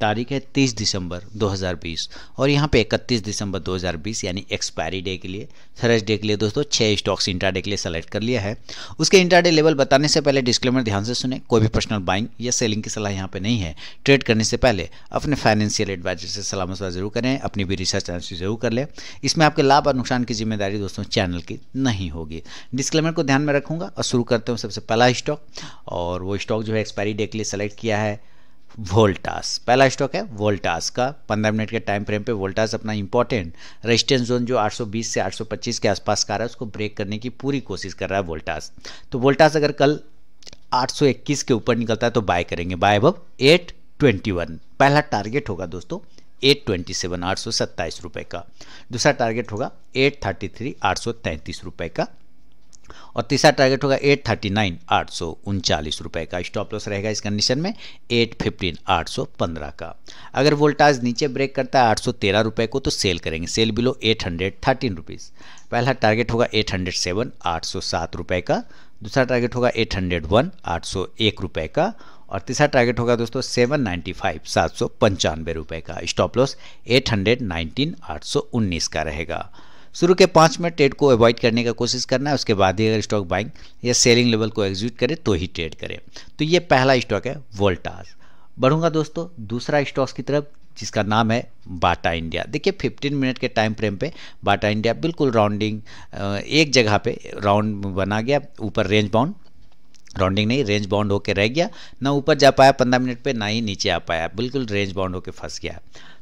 तारीख है 30 दिसंबर 2020 और यहाँ पे 31 दिसंबर 2020 यानी एक्सपायरी डे के लिए थर्सडे के लिए दोस्तों छः स्टॉक्स इंटरडे के लिए सेलेक्ट कर लिया है उसके इंटरडे लेवल बताने से पहले डिस्क्लेमर ध्यान से सुने कोई भी पर्सनल बाइंग या सेलिंग की सलाह यहाँ पर नहीं है ट्रेड करने से पहले अपने फाइनेंशियल एडवाइजर से सलाह मशवरा जरूर करें अपनी भी रिसर्च एनालिसिस जरूर कर लें इसमें आपके लाभ और नुकसान की जिम्मेदारी दोस्तों चैनल की नहीं होगी डिस्क्लेमर को ध्यान में रखूँगा और शुरू करते हूँ सबसे पहला स्टॉक और वो स्टॉक जो है एक्सपायरी डे के लिए सेलेक्ट किया है वोल्टास पहला स्टॉक है वोल्टास का 15 मिनट के टाइम फ्रेम पे वोल्टास अपना इंपॉर्टेंट रेजिस्टेंस जोन जो 820 से 825 के आसपास का रहा है उसको ब्रेक करने की पूरी कोशिश कर रहा है वोल्टास तो वोल्टास अगर कल 821 के ऊपर निकलता है तो बाय करेंगे बाय अब 821 पहला टारगेट होगा दोस्तों एट ट्वेंटी सेवन आठ सौ सत्ताईस का दूसरा टारगेट होगा एट थर्टी थ्री आठ सौ तैंतीस का और तीसरा टारगेट होगा एट थर्टी नाइन आठ सौ उनचालीस रुपये का स्टॉप लॉस रहेगा इस कंडीशन में एट फिफ्टीन आठ सौ पंद्रह का अगर वोल्टाज नीचे ब्रेक करता है आठ सौ तेरह रुपये को तो सेल करेंगे sell below eight hundred thirteen rupees पहला टारगेट होगा एट हंड्रेड सेवन आठ सौ सात रुपये का दूसरा टारगेट होगा एट हंड्रेड वन आठ सौ एक रुपये का और तीसरा टारगेट होगा दोस्तों सेवन नाइन्टी फाइव सात सौ पंचानवे रुपये का stop loss eight hundred nineteen आठ सौ उन्नीस का रहेगा शुरू के पाँच मिनट ट्रेड को अवॉइड करने का कोशिश करना है उसके बाद ही अगर स्टॉक बाइंग या सेलिंग लेवल को एग्जिट करे तो ही ट्रेड करें तो ये पहला स्टॉक है वोल्टास बढ़ूंगा दोस्तों दूसरा स्टॉक्स की तरफ जिसका नाम है बाटा इंडिया देखिए 15 मिनट के टाइम फ्रेम पे बाटा इंडिया बिल्कुल राउंडिंग एक जगह पे राउंड बना गया ऊपर रेंज बाउंड राउंडिंग नहीं रेंज बाउंड होकर रह गया ना ऊपर जा पाया पंद्रह मिनट पे ना ही नीचे आ पाया बिल्कुल रेंज बाउंड होकर फंस गया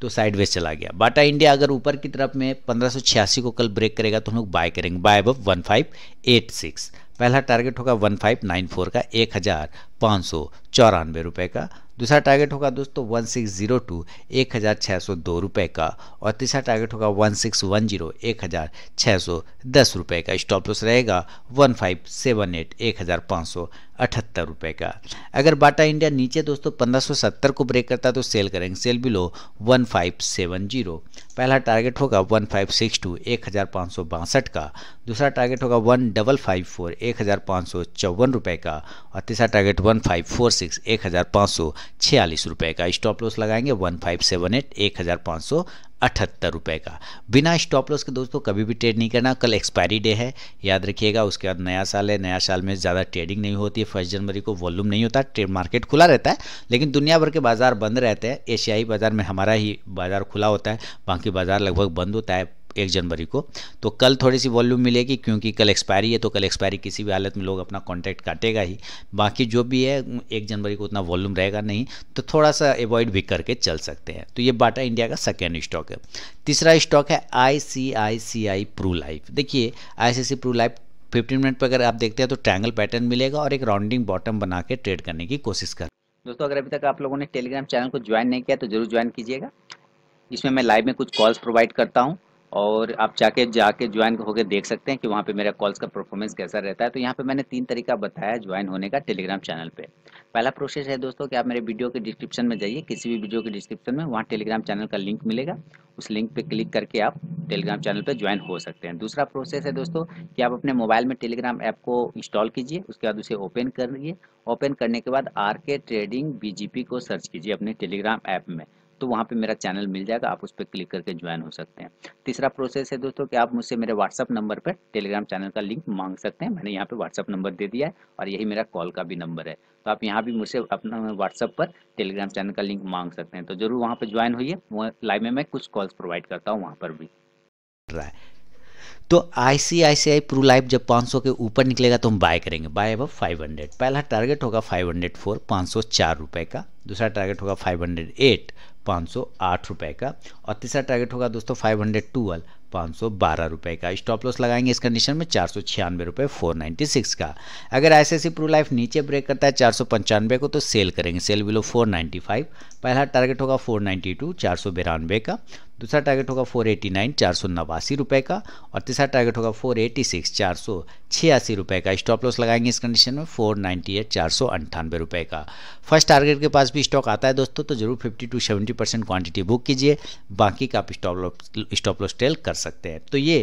तो साइडवेज चला गया बाटा इंडिया अगर ऊपर की तरफ में पंद्रह को कल ब्रेक करेगा तो हम लोग बाय करेंगे बाय अब वन पहला टारगेट होगा वन का एक हज़ार पाँच सौ चौरानवे रुपये का दूसरा टारगेट होगा दोस्तों वन सिक्स जीरो टू एक हज़ार छः सौ दो रुपये का और तीसरा टारगेट होगा वन सिक्स वन जीरो एक हज़ार छः सौ दस रुपये का स्टॉप लॉस रहेगा वन फाइव सेवन एट एक हज़ार पाँच सौ अठहत्तर रुपये का अगर बाटा इंडिया नीचे दोस्तों पंद्रह सौ सत्तर को ब्रेक करता है तो सेल करेंगे sell below one five seven zero पहला टारगेट होगा वन फाइव सिक्स टू एक हज़ार पाँच सौ बासठ का दूसरा टारगेट होगा वन डबल फाइव फोर एक हज़ार पाँच सौ चौवन रुपये का और तीसरा target one five four six एक हज़ार पाँच सौ छियालीस रुपये का स्टॉप लॉस लगाएंगे वन फाइव सेवन एट एक हज़ार पाँच सौ अठहत्तर रुपये का बिना स्टॉप लॉस के दोस्तों कभी भी ट्रेड नहीं करना कल एक्सपायरी डे है याद रखिएगा उसके बाद नया साल है नया साल में ज़्यादा ट्रेडिंग नहीं होती है फर्स्ट जनवरी को वॉल्यूम नहीं होता ट्रेड मार्केट खुला रहता है लेकिन दुनिया भर के बाज़ार बंद रहते हैं एशियाई बाज़ार में हमारा ही बाज़ार खुला होता है बाकी बाज़ार लगभग बंद होता है एक जनवरी को तो कल थोड़ी सी वॉल्यूम मिलेगी क्योंकि कल एक्सपायरी है तो कल एक्सपायरी किसी भी हालत में लोग अपना कॉन्ट्रैक्ट काटेगा ही बाकी जो भी है एक जनवरी को उतना वॉल्यूम रहेगा नहीं तो थोड़ा सा अवॉइड भी करके चल सकते हैं तो ये बाटा इंडिया का सेकेंड स्टॉक है तीसरा स्टॉक है आई सी आई सी आई प्रू लाइफ देखिए I C C Pru life 15 minute पर अगर आप देखते हैं तो ट्रायंगल पैटर्न मिलेगा और एक राउंडिंग बॉटम बना के ट्रेड करने की कोशिश कर दोस्तों अगर अभी तक आप लोगों ने टेलीग्राम चैनल को ज्वाइन नहीं किया तो जरूर ज्वाइन कीजिएगा इसमें मैं लाइव में कुछ कॉल्स प्रोवाइड करता हूँ और आप जाके जाके ज्वाइन होकर देख सकते हैं कि वहाँ पे मेरा कॉल्स का परफॉर्मेंस कैसा रहता है तो यहाँ पे मैंने तीन तरीका बताया ज्वाइन होने का टेलीग्राम चैनल पे पहला प्रोसेस है दोस्तों कि आप मेरे वीडियो के डिस्क्रिप्शन में जाइए किसी भी वीडियो के डिस्क्रिप्शन में वहाँ टेलीग्राम चैनल का लिंक मिलेगा उस लिंक पर क्लिक करके आप टेलीग्राम चैनल पर ज्वाइन हो सकते हैं दूसरा प्रोसेस है दोस्तों कि आप अपने मोबाइल में टेलीग्राम ऐप को इंस्टॉल कीजिए उसके बाद उसे ओपन करिए ओपन करने के बाद आर के ट्रेडिंग बी को सर्च कीजिए अपने टेलीग्राम ऐप में तो वहाँ पे मेरा चैनल मिल जाएगा आप उस पर क्लिक करके ज्वाइन हो सकते हैं तीसरा प्रोसेस है दोस्तों कि आप मुझसे मेरे व्हाट्सअप नंबर पर टेलीग्राम चैनल का लिंक मांग सकते हैं मैंने यहाँ पे व्हाट्सअप नंबर दे दिया है और यही मेरा कॉल का भी नंबर है तो आप यहाँ भी मुझसे अपना व्हाट्सअप पर टेलीग्राम चैनल का लिंक मांग सकते हैं तो जरूर वहाँ पर ज्वाइन होइए लाइव में मैं कुछ कॉल्स प्रोवाइड करता हूँ वहाँ पर भी तो आई सी आई सी आई प्रू लाइव जब 500 के ऊपर निकलेगा तो हम बाय करेंगे बाय अब 500 पहला टारगेट होगा 504 504 रुपए का दूसरा टारगेट होगा 508 पाँच सौ आठ रुपये का और तीसरा टारगेट होगा दोस्तों फाइव हंड्रेड ट्वेल्व पाँच सौ बारह रुपये का स्टॉप लॉस लगाएंगे इस कंडीशन में चार सौ छियानवे रुपये फोर नाइन्टी सिक्स का अगर आई सी प्रू लाइफ नीचे ब्रेक करता है चार सौ पंचानवे को तो सेल करेंगे sell below four ninety five पहला टारगेट होगा फोर नाइन्टी टू चार सौ बिरानवे का दूसरा टारगेट होगा फोर एटी नाइन चार सौ नवासी रुपये का और तीसरा टारगेट होगा फोर एटी सिक्स चार सौ छियासी रुपये का स्टॉप लॉस लगाएंगे इस कंडीशन में फोर नाइन्टी एट चार सौ अंठानवे रुपये का फर्स्ट टारगेट के पास भी स्टॉक आता है दोस्तों तो जरूर fifty two seventy percent quantity book कीजिए बाकी का आप stop loss stop loss trail कर सकते हैं तो ये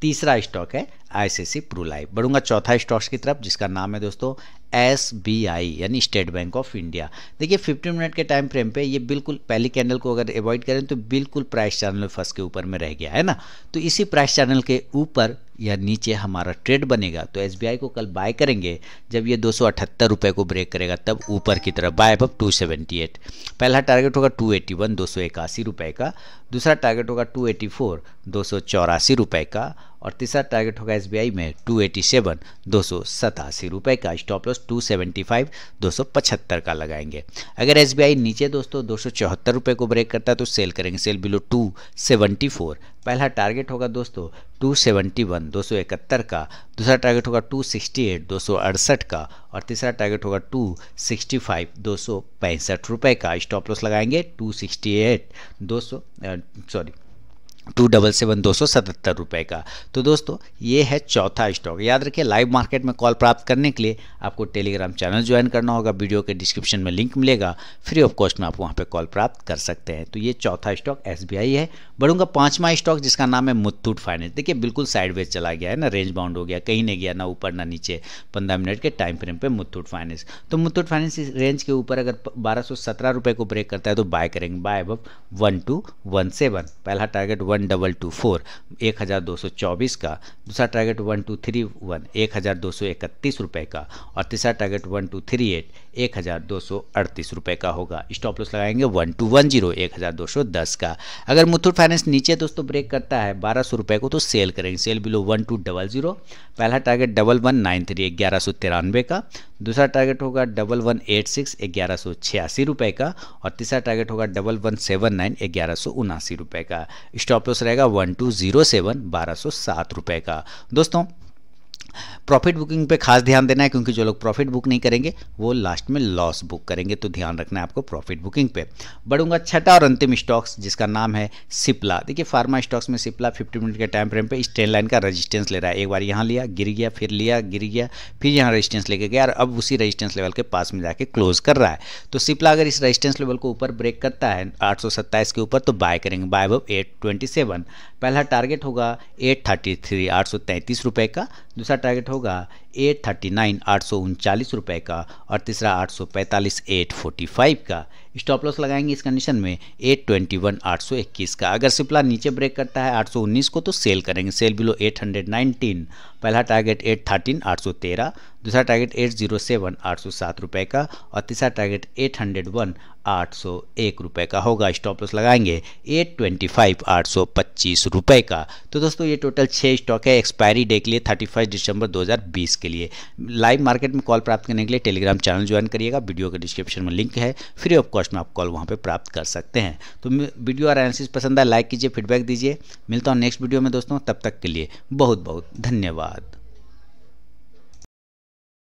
तीसरा स्टॉक है आई सी सी प्रू लाइफ बढ़ूंगा चौथा स्टॉक्स की तरफ जिसका नाम है दोस्तों एस बी आई यानी स्टेट बैंक ऑफ इंडिया देखिए 15 मिनट के टाइम फ्रेम पे ये बिल्कुल पहली कैंडल को अगर अवॉइड करें तो बिल्कुल प्राइस चैनल में फंस के ऊपर में रह गया है ना तो इसी प्राइस चैनल के ऊपर या नीचे हमारा ट्रेड बनेगा तो एस को कल बाय करेंगे जब ये दो सौ को ब्रेक करेगा तब ऊपर की तरफ बाय अब 278 पहला टारगेट होगा 281 दो वन का दूसरा टारगेट होगा 284 दो फोर का और तीसरा टारगेट होगा एसबीआई में टू एटी सेवन दो सौ सतासी रुपये का stop loss two seventy five दो सौ पचहत्तर का लगाएंगे अगर एसबीआई नीचे दोस्तों दो सौ चौहत्तर रुपये को ब्रेक करता है तो सेल करेंगे sell below two seventy four पहला टारगेट होगा दोस्तों टू सेवेंटी वन दो सौ इकहत्तर का दूसरा टारगेट होगा टू सिक्सटी एट दो सौ अड़सठ का और तीसरा टारगेट होगा टू सिक्सटी फाइव दो सौ पैंसठ रुपये का स्टॉप लॉस लगाएंगे टू सिक्सटी एट दो सौ सॉरी टू डबल सेवन दो सौ सतहत्तर रुपये का तो दोस्तों ये है चौथा स्टॉक याद रखिए लाइव मार्केट में कॉल प्राप्त करने के लिए आपको टेलीग्राम चैनल ज्वाइन करना होगा वीडियो के डिस्क्रिप्शन में लिंक मिलेगा फ्री ऑफ कॉस्ट में आप वहाँ पे कॉल प्राप्त कर सकते हैं तो ये चौथा स्टॉक एस है बढ़ूंगा पाँचवा स्टॉक जिसका नाम है मुथूट फाइनेंस देखिए बिल्कुल साइडवेज चला गया है ना रेंज बाउंड हो गया कहीं नहीं गया ना ऊपर ना नीचे पंद्रह मिनट के टाइम फ्रेम पर मुथूट फाइनेंस तो मुथूट फाइनेंस इस रेंज के ऊपर अगर बारह सौ सत्रह रुपये को ब्रेक करता है तो बाय करेंगे बाय अब वन टू वन सेवन पहला target one one double two four एक हज़ार दो सौ चौबीस का दूसरा target one two three one एक हज़ार दो सौ इकतीस रुपये का और तीसरा target one two three eight एक हज़ार दो सौ अड़तीस रुपये का होगा स्टॉप लॉस लगाएंगे वन टू वन जीरो एक हज़ार दो सौ दस का अगर मुथूट फाइनेंस नीचे दोस्तों ब्रेक करता है बारह सौ रुपये को तो सेल करेंगे sell below one two double zero पहला target double one nine three ग्यारह सौ तिरानवे का दूसरा टारगेट होगा डबल वन एट सिक्स ग्यारह सौ छियासी रुपये का और तीसरा टारगेट होगा डबल वन सेवन नाइन ग्यारह सौ उनासी रुपये का स्टॉप प्लस रहेगा वन टू जीरो सेवन बारह सौ सात रुपये का दोस्तों प्रॉफिट बुकिंग पे खास ध्यान देना है क्योंकि जो लोग प्रॉफिट बुक नहीं करेंगे वो लास्ट में लॉस बुक करेंगे तो ध्यान रखना है आपको प्रॉफिट बुकिंग पे बढ़ूंगा छठा और अंतिम स्टॉक्स जिसका नाम है सिप्ला देखिए फार्मा स्टॉक्स में सिप्ला फिफ्टी मिनट के टाइम फ्रेम पर ट्रेन लाइन का रजिस्टेंस ले रहा है एक बार यहाँ लिया गिर गया फिर लिया गिर गया फिर यहाँ रजिस्टेंस लेके गया और अब उसी रजिस्टेंस लेवल के पास में जाके क्लोज कर रहा है तो सिप्ला अगर इस रजिस्टेंस लेवल को ऊपर ब्रेक करता है आठ के ऊपर तो बाय करेंगे बाय अब एट पहला टारगेट होगा एट थर्टी थ्री आठ सौ तैंतीस रुपये का दूसरा टारगेट होगा एट थर्टी नाइन आठ सौ उनचालीस रुपये का और तीसरा आठ सौ पैंतालीस एट फोर्टी फाइव का स्टॉप लॉस लगाएंगे इस कंडीशन में एट ट्वेंटी वन आठ सौ इक्कीस का अगर सिप्ला नीचे ब्रेक करता है आठ सौ उन्नीस को तो सेल करेंगे sell below eight hundred nineteen पहला टारगेट एट थर्टीन आठ सौ तेरह दूसरा टारगेट एट जीरो सेवन आठ सौ सात रुपये का और तीसरा टारगेट एट हंड्रेड वन आठ सौ एक रुपये का होगा स्टॉप लॉस लगाएंगे एट ट्वेंटी फाइव आठ सौ पच्चीस रुपये का तो दोस्तों ये टोटल छः स्टॉक है एक्सपायरी डे के लिए थर्टी फर्स्ट दिसंबर दो हज़ार बीस के लिए लाइव मार्केट में कॉल प्राप्त करने के लिए टेलीग्राम चैनल ज्वाइन करिएगा वीडियो का डिस्क्रिप्शन में लिंक है फ्री ऑफ क्वेश्चन आप कॉल वहाँ पर प्राप्त कर सकते हैं तो वीडियो और एनालिसिस पसंद आए लाइक कीजिए फीडबैक दीजिए मिलता हूँ नेक्स्ट वीडियो में दोस्तों तब तक के लिए बहुत बहुत धन्यवाद